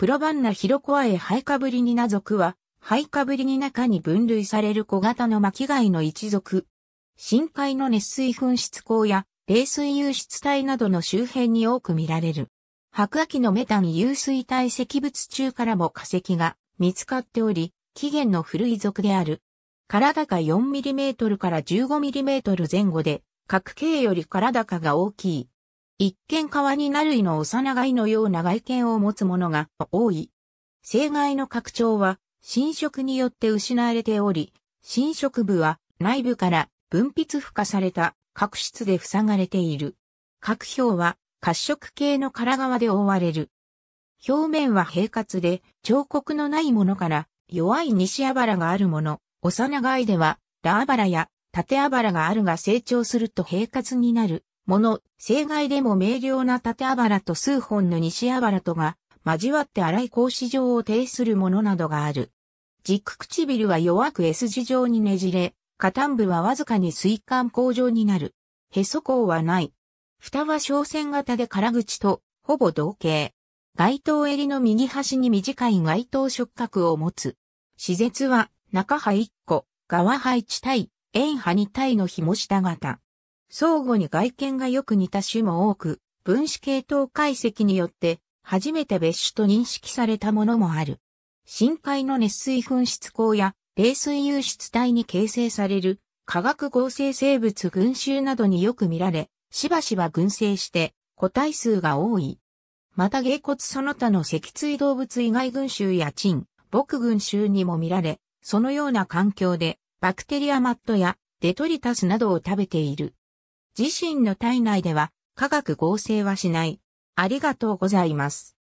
プロバンナヒロコアエハイカブリニナ族は、ハイカブリニナ科に分類される小型の巻貝の一族。深海の熱水噴出口や、冷水湧出体などの周辺に多く見られる。白亜紀のメタン湧水体石物中からも化石が見つかっており、起源の古い族である。体が 4mm から 15mm 前後で、角形より体が大きい。一見川になるいの幼貝のような外見を持つものが多い。生害の拡張は侵食によって失われており、侵食部は内部から分泌孵化された角質で塞がれている。角表は褐色系の殻側で覆われる。表面は平滑で彫刻のないものから弱い西あばらがあるもの、幼貝ではラーバラや縦あばらがあるが成長すると平滑になる。もの、生涯でも明瞭な縦あばらと数本の西あばらとが、交わって荒い格子状を呈するものなどがある。軸唇は弱く S 字状にねじれ、下端部はわずかに水管工状になる。へそ孔はない。蓋は小線型で空口と、ほぼ同型。街頭襟の右端に短い街頭触覚を持つ。施設は、中派1個、側派1体、円派2体の紐下型。相互に外見がよく似た種も多く、分子系統解析によって初めて別種と認識されたものもある。深海の熱水噴出口や冷水湧出体に形成される化学合成生物群衆などによく見られ、しばしば群生して個体数が多い。また芸骨その他の脊椎動物以外群衆や陳、木群衆にも見られ、そのような環境でバクテリアマットやデトリタスなどを食べている。自身の体内では化学合成はしない。ありがとうございます。